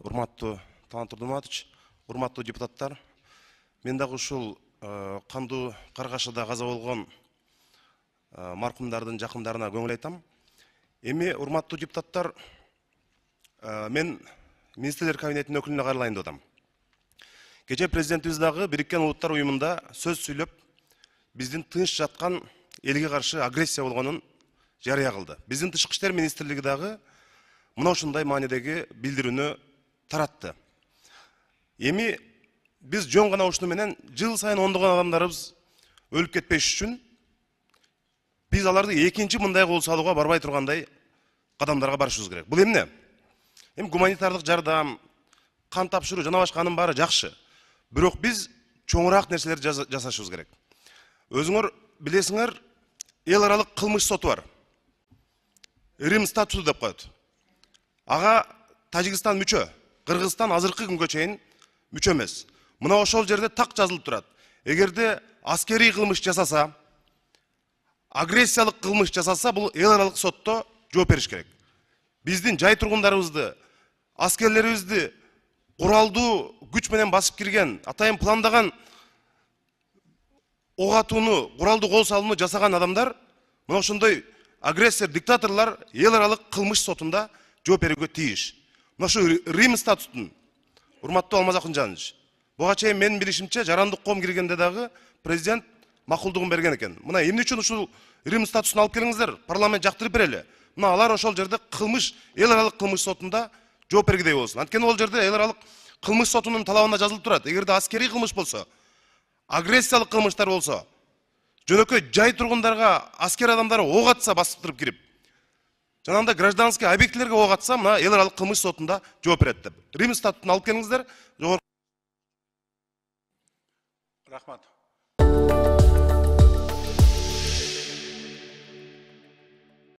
урматтуу талант нурматович урматтуу депутаттар мен дагы ушул э, кандуу каргашада каза болгон э, маркумдардын жакындарына көңүл айтам эми урматтуу депутаттар э, мен министрлер кабинетинин өкүлүнө кайрылайын деп атам кечээ президентибиз дагы бириккен улуттар уюмунда сөз сүйлөп биздин тынч жаткан элге каршы агрессия болгонун жарыя кылды биздин тышкы иштер министрлиги дагы мына ушундай маанидеги билдирүүнү таратты эми биз жөн гана ушуну менен жыл сайын ондогон адамдарыбыз өлүп кетпеш үчүн биз аларды экинчи мындай кол салууга барбай тургандай кадамдарга барышыбыз керек бул эмне эми гуманитардык жардам кан тапшыруу жана башка анын баары жакшы бирок биз чоңураак нерселерди жасашыбыз керек өзүңөр билесиңер эл аралык кылмыш соту бар рим статусу деп коет ага тажикстан мүчө кыргызстан азыркы күнгө чейин мүчө эмес мына ошол жерде так жазылып турат эгерде аскерий кылмыш жасаса агрессиялык кылмыш жасаса бул эл аралык сотто жооп бериш керек биздин жай тургундарыбызды аскерлерибизди куралдуу күч менен басып кирген атайын пландаган ок атууну куралдуу кол салууну жасаган адамдар мына ошондой агрессор диктаторлор эл аралык кылмыш сотунда жооп берүүгө тийиш мына рим статутын урматтуу алмазакун акынжанович буга чейин менин билишимче жарандык коом киргенде дагы президент макулдугун берген экен мына эмне үчүн ушул рим статусун алып келиңиздер парламент жактырып берели мына алар ошол жерде кылмыш эл аралык кылмыш сотунда жооп бергидей болсун анткени ал жерде эл аралык кылмыш сотунун талабында жазылып турат эгерде аскерий кылмыш болсо агрессиялык кылмыштар болсо жөнөкөй жай тургундарга аскер адамдары ок атса бастырып кирип жаңағындай гражданский объектілерге оқ атса мына еларалық қылмыс сотында жауап береді деп рим статутын алып келіңіздер рахмат